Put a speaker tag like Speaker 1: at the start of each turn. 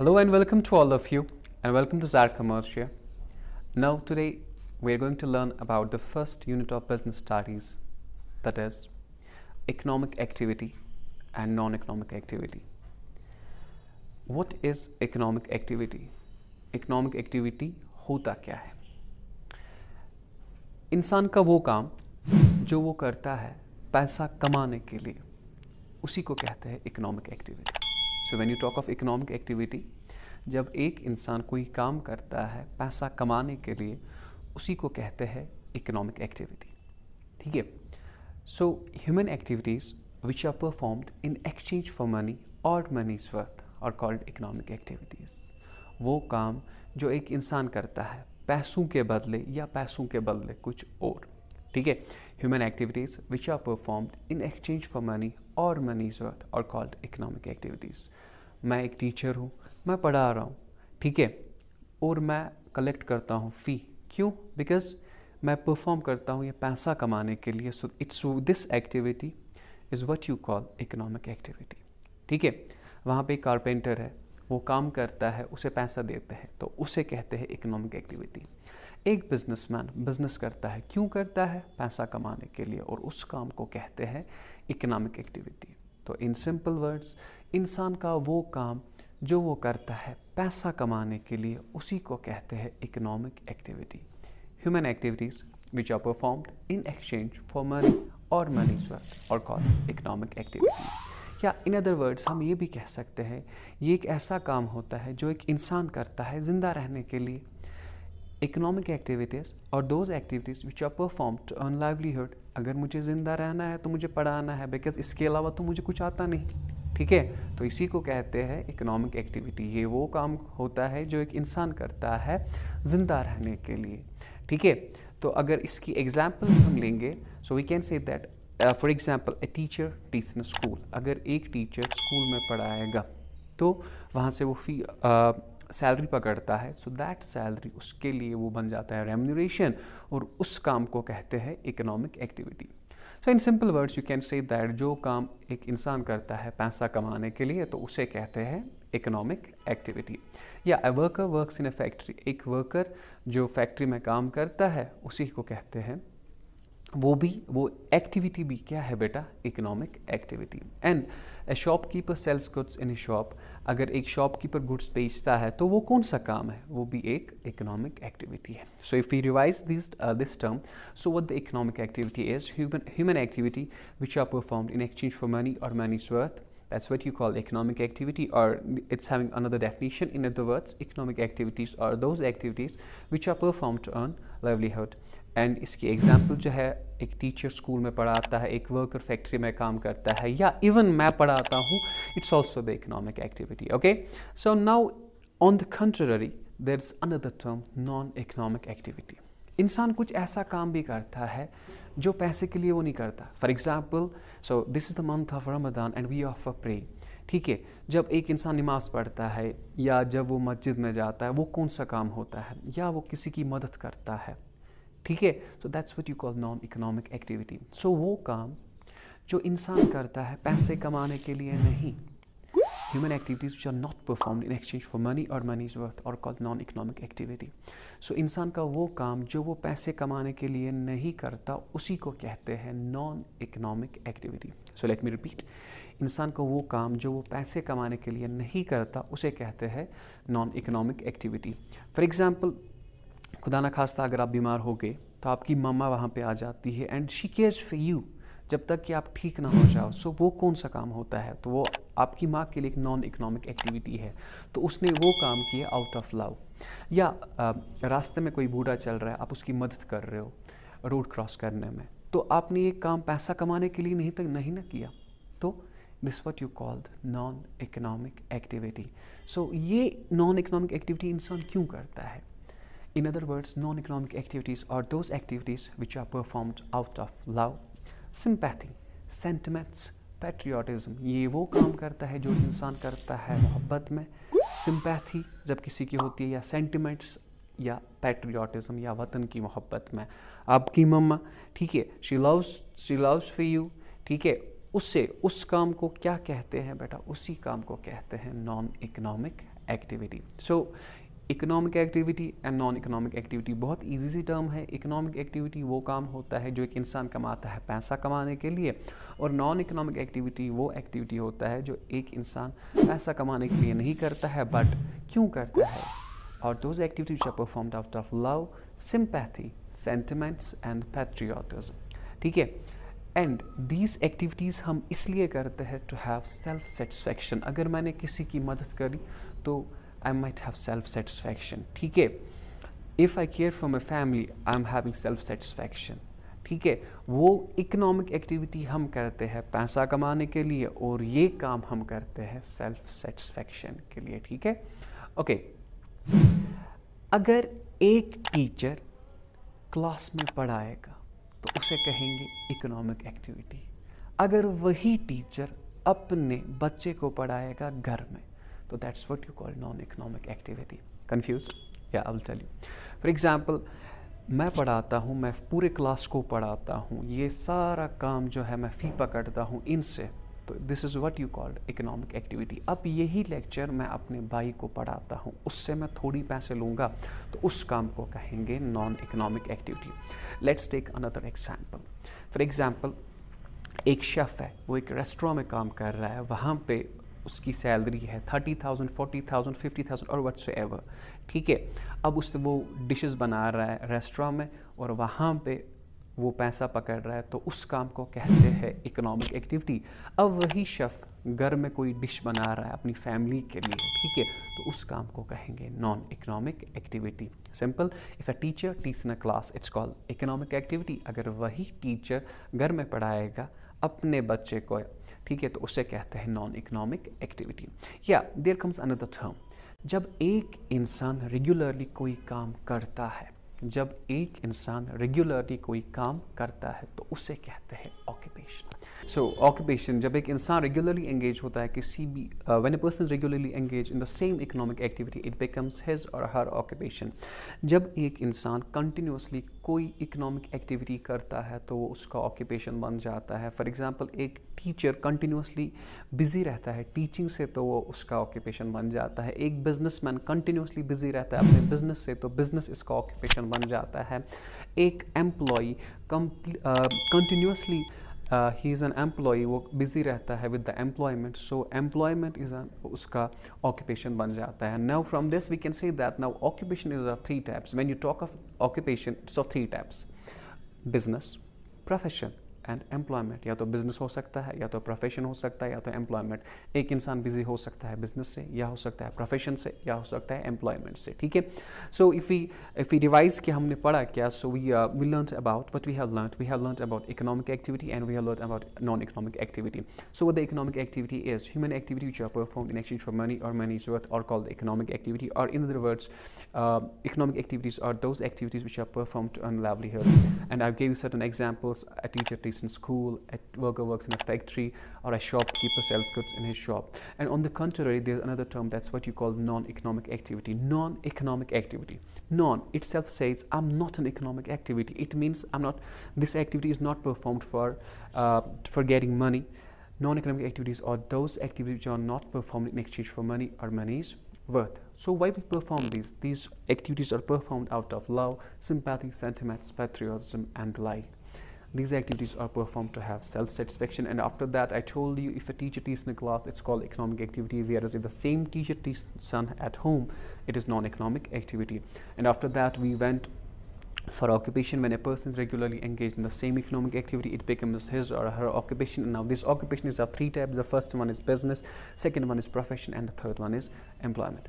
Speaker 1: Hello and welcome to all of you and welcome to Zar Commercia. Now today we are going to learn about the first unit of business studies that is economic activity and non-economic activity. What is economic activity? Economic activity hota kya hai? इंसान का वो काम जो वो करता है पैसा कमाने के लिए उसी को कहते हैं economic activity so when you talk of economic activity जब एक इंसान कोई काम करता है पैसा कमाने के लिए उसी को कहते हैं इकोनॉमिक एक्टिविटी ठीक है so human activities which are performed in exchange for money or money worth are called economic activities वो काम जो एक इंसान करता है पैसों के बदले या पैसों के बदले कुछ और ठीक है activities which are performed in exchange for money or money is worth are called economic activities मैं एक टीचर हूँ मैं पढ़ा रहा हूँ ठीक है और मैं कलेक्ट करता हूँ फ़ी क्यों बिकॉज मैं परफॉर्म करता हूँ ये पैसा कमाने के लिए so it's this activity is what you call economic activity ठीक है वहाँ पे कारपेंटर है वो काम करता है उसे पैसा देते हैं तो उसे कहते हैं इकोनॉमिक एक्टिविटी एक बिजनेसमैन बिजनेस करता है क्यों करता है पैसा कमाने के लिए और उस काम को कहते हैं इकोनॉमिक एक्टिविटी तो इन सिंपल वर्ड्स इंसान का वो काम जो वो करता है पैसा कमाने के लिए उसी को कहते हैं economic activity human activities which are performed in exchange for money or money's work are call economic activities या इन अदर वर्ड्स हम ये भी कह सकते हैं ये एक ऐसा काम होता है जो एक इंसान करता है ज़िंदा रहने के लिए economic activities or those activities which are perform to earn livelihood अगर मुझे ज़िंदा रहना है तो मुझे पढ़ाना है बिकॉज इसके अलावा तो मुझे कुछ आता नहीं ठीक है तो इसी को कहते हैं इकोनॉमिक एक्टिविटी ये वो काम होता है जो एक इंसान करता है ज़िंदा रहने के लिए ठीक है तो अगर इसकी एग्जाम्पल्स हम लेंगे so we can say that for example a teacher teach in school अगर एक टीचर स्कूल में पढ़ाएगा तो वहाँ से वो फी uh, सैलरी पकड़ता है सो दैट सैलरी उसके लिए वो बन जाता है रेम्यूरेशन और उस काम को कहते हैं economic activity so in simple words you can say that जो काम एक इंसान करता है पैसा कमाने के लिए तो उसे कहते हैं इकोनॉमिक एक्टिविटी या a worker works in a factory एक वर्कर जो फैक्ट्री में काम करता है उसी को कहते हैं वो भी वो एक्टिविटी भी क्या है बेटा economic activity and a shopkeeper sells goods in a shop अगर एक शॉपकीपर गुड्स बेचता है तो वो कौन सा काम है वो भी एक इकोनॉमिक एक्टिविटी है so if you revise this this term so what the economic activity is human human activity which are perform in exchange for money or is worth that's what you call economic activity or it's having another definition in other words economic activities are those activities which are performed to earn livelihood and iski example jo ek teacher school mein padhata hai ek worker factory mein kaam karta hai ya even main padhata hu it's also the economic activity okay so now on the contrary there's another term non economic activity इंसान कुछ ऐसा काम भी करता है जो पैसे के लिए वो नहीं करता for example so this is the month of Ramadan and we offer pray ठीक है जब एक इंसान नमाज पढ़ता है या जब वो मस्जिद में जाता है वो कौन सा काम होता है या वो किसी की मदद करता है ठीक है so that's what you call non economic activity so वो काम जो इंसान करता है पैसे कमाने के लिए नहीं human activities which are not performed in exchange for money or money's worth are called non-economic activity. So इंसान का वो काम जो वो पैसे कमाने के लिए नहीं करता उसी को कहते हैं non economic activity so let me repeat इंसान का वो काम जो वो पैसे कमाने के लिए नहीं करता उसे कहते हैं non economic activity for example खुदा ना खास्ता अगर आप बीमार हो गए तो आपकी मामा वहाँ पे आ जाती है and she cares for you जब तक कि आप ठीक ना हो जाओ सो वो कौन सा काम होता है तो वो आपकी माँ के लिए एक नॉन इकोनॉमिक एक्टिविटी है तो उसने वो काम किया आउट ऑफ लव या आ, रास्ते में कोई बूढ़ा चल रहा है आप उसकी मदद कर रहे हो रोड क्रॉस करने में तो आपने ये काम पैसा कमाने के लिए नहीं तो नहीं ना किया तो this what you called non economic activity so ये नॉन इकोनॉमिक एक्टिविटी इंसान क्यों करता है in other words non economic activities or those activities which are performed out of love sympathy sentiments patriotism ये वो काम करता है जो इंसान करता है मोहब्बत में सिंपैथी जब किसी की होती है या सेंटिमेंट्स या पेट्रियाटिज़म या वतन की मोहब्बत में आपकी मम्मा ठीक है she loves she loves for you ठीक है उससे उस काम को क्या कहते हैं बेटा उसी काम को कहते हैं non economic activity so economic activity and non economic activity बहुत इजी सी टर्म है इकोनॉमिक एक्टिविटी वो काम होता है जो एक इंसान कमाता है पैसा कमाने के लिए और नॉन इकोनॉमिक एक्टिविटी वो एक्टिविटी होता है जो एक इंसान पैसा कमाने के लिए नहीं करता है बट क्यों करता है और those activities are perform out of love sympathy sentiments and patriotism ठीक है एंड दीज एक्टिविटीज़ हम इसलिए करते हैं टू हैव सेल्फ सेटिस्फैक्शन अगर मैंने किसी की मदद करी तो I might have self satisfaction ठीक है if I care for my family I am having self satisfaction ठीक है वो इकोनॉमिक एक्टिविटी हम करते हैं पैसा कमाने के लिए और ये काम हम करते हैं सेल्फ सेटिस्फैक्शन के लिए ठीक है ओके अगर एक टीचर क्लास में पढ़ाएगा तो उसे कहेंगे इकोनॉमिक एक्टिविटी अगर वही टीचर अपने बच्चे को पढ़ाएगा घर में तो that's what you call non economic activity confuse या I will फॉर एग्जाम्पल मैं पढ़ाता हूँ मैं पूरे क्लास को पढ़ाता हूँ ये सारा काम जो है मैं फ़ी पकड़ता हूँ इनसे तो this is what you called economic activity अब यही लेक्चर मैं अपने भाई को पढ़ाता हूँ उससे मैं थोड़ी पैसे लूँगा तो उस काम को कहेंगे non economic activity let's take another example for example एक शेफ़ है वो एक रेस्टोरेंट में काम कर रहा है वहाँ पे उसकी सैलरी है thirty thousand forty thousand fifty thousand और वट्स एवर ठीक है अब उससे वो डिशेस बना रहा है रेस्टोरेंट में और वहाँ पे वो पैसा पकड़ रहा है तो उस काम को कहते हैं इकोनॉमिक एक्टिविटी अब वही शेफ़ घर में कोई डिश बना रहा है अपनी फैमिली के लिए ठीक है तो उस काम को कहेंगे non economic activity simple if a teacher teach in a class it's called economic activity अगर वही टीचर घर में पढ़ाएगा अपने बच्चे को ठीक है तो उसे कहते हैं नॉन इकोनॉमिक एक्टिविटी या देर कम्स अनदर थर्म जब एक इंसान रेगुलरली कोई काम करता है जब एक इंसान रेगुलरली कोई काम करता है तो उसे कहते हैं ऑक्यूपेशन सो ऑक्यूपेशन जब एक इंसान रेगुलरली एंगेज होता है किसी भी when a person regularly engage in the same economic activity it becomes his or her occupation जब एक इंसान कंटिन्यूसली कोई इकोनॉमिक एक्टिविटी करता है तो वो उसका ऑक्यूपेशन बन जाता है फॉर एग्जाम्पल एक टीचर कंटिन्यूसली बिजी रहता है टीचिंग से तो वो उसका ऑक्यूपेशन बन जाता है एक बिजनेस मैन कंटिन्यूसली बिजी रहता है अपने बिजनेस से तो बिजनेस इसका ऑक्यूपेशन बन जाता है एक employee continuously uh, Uh, he is an employee वो busy रहता with the employment so employment is an उसका occupation बन जाता now from this we can say that now occupation is of three types when you talk of occupation so three types business profession and employment या तो business हो सकता है या तो प्रोफेशन हो सकता है या तो एम्प्लॉयमेंट एक इंसान बिजी हो सकता है बिजनेस से या हो सकता है प्रोफेशन से या हो सकता है एम्प्लॉयमेंट से ठीक है so if we if we device के हमने पढ़ा क्या so we we learn about what we have learn we have learn about economic activity and we have learn about non economic activity so the economic activity is human activity which are performed in exchange for money or money is worth or called economic activity or in other words uh, economic activities are those activities which are performed on livelihood and and I you certain examples a teacher in school, a worker works in a factory, or a shopkeeper sells goods in his shop. And on the contrary, there's another term that's what you call non-economic activity. Non-economic activity. Non itself says I'm not an economic activity. It means I'm not. This activity is not performed for uh, for getting money. Non-economic activities are those activities which are not performed in exchange for money or money's worth. So why we perform these? These activities are performed out of love, sympathy, sentiments, patriotism and the like. These activities are performed to have self-satisfaction. And after that, I told you if a teacher teaches in a class, it's called economic activity. Whereas if the same teacher teaches son at home, it is non-economic activity. And after that, we went for occupation when a person is regularly engaged in the same economic activity it becomes his or her occupation now this occupation is of three types the first one is business second one is profession and the third one is employment